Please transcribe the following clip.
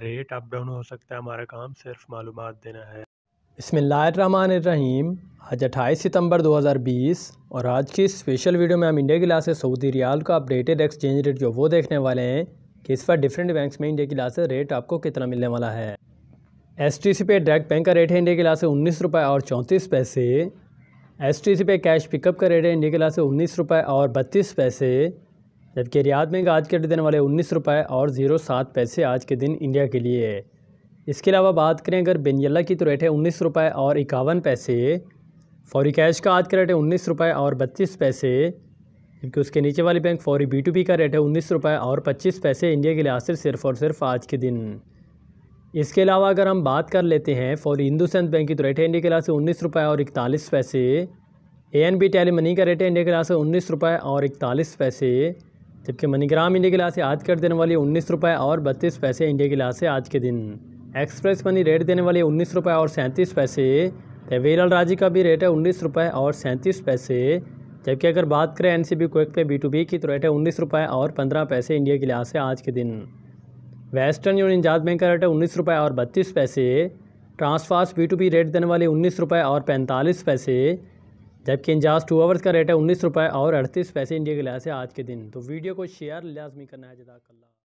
rate up down हो सकता है हमारा काम सिर्फ मालूम देना है इसमें रहीम आज 28 सितंबर 2020 और आज की स्पेशल वीडियो में हम इंडिया की से सऊदी रियाल का अपडेटेड एक्सचेंज रेट जो वो देखने वाले हैं कि इस पर डिफरेंट बैंक्स में इंडिया की से रेट आपको कितना मिलने वाला है S T C pay direct bank का रेट है इंडिया की से उन्नीस रुपये और चौंतीस पैसे S T C pay cash pickup का रेट है इंडिया की से उन्नीस रुपये और बत्तीस पैसे जबकि रियाद में आज के दिन वाले उन्नीस रुपये और ज़ीरो सात पैसे आज के दिन इंडिया के लिए है इसके अलावा बात करें अगर बेनियला की तो रेट है उन्नीस रुपये और इक्यावन पैसे फौरी कैश का आज का रेट है उन्नीस रुपये और बत्तीस पैसे जबकि उसके नीचे वाली बैंक फौरी बी टू बी का रेट है उन्नीस रुपये और पच्चीस पैसे इंडिया के लिहाज से सिर्फ और सिर्फ आज के दिन इसके अलावा अगर हम बात कर लेते हैं फौरी हिंदुस्तान बैंक की तो रेट है इंडिया के लिहाज से उन्नीस रुपये और इकतालीस पैसे A N B telemoney का रेट है इंडिया के लिहाज से उन्नीस रुपये और इकतालीस पैसे जबकि मनीग्राम इंडिया के लिहाज से आज कर देने वाली उन्नीस रुपये और बत्तीस पैसे इंडिया के लिहाज से आज के दिन एक्सप्रेस मनी रेट देने वाली उन्नीस रुपये और सैंतीस पैसे तवेरल राजी का भी रेट है उन्नीस रुपये और सैंतीस पैसे जबकि अगर बात करें N C B quick pay B two B की तो रेट है उन्नीस रुपये और पंद्रह पैसे इंडिया के लिहाज से आज के दिन वेस्टर्न यूनियन जात बैंक का रेट है उन्नीस रुपये और बत्तीस पैसे Transfast B two B rate देने वाली उन्नीस रुपये और पैंतालीस पैसे जबकि इंजाज टू आवर्स का रेट है उन्नीस रुपये और अड़तीस पैसे इंडिया के लिहाज से आज के दिन तो वीडियो को शेयर लाजमी करना है जदाकल्ला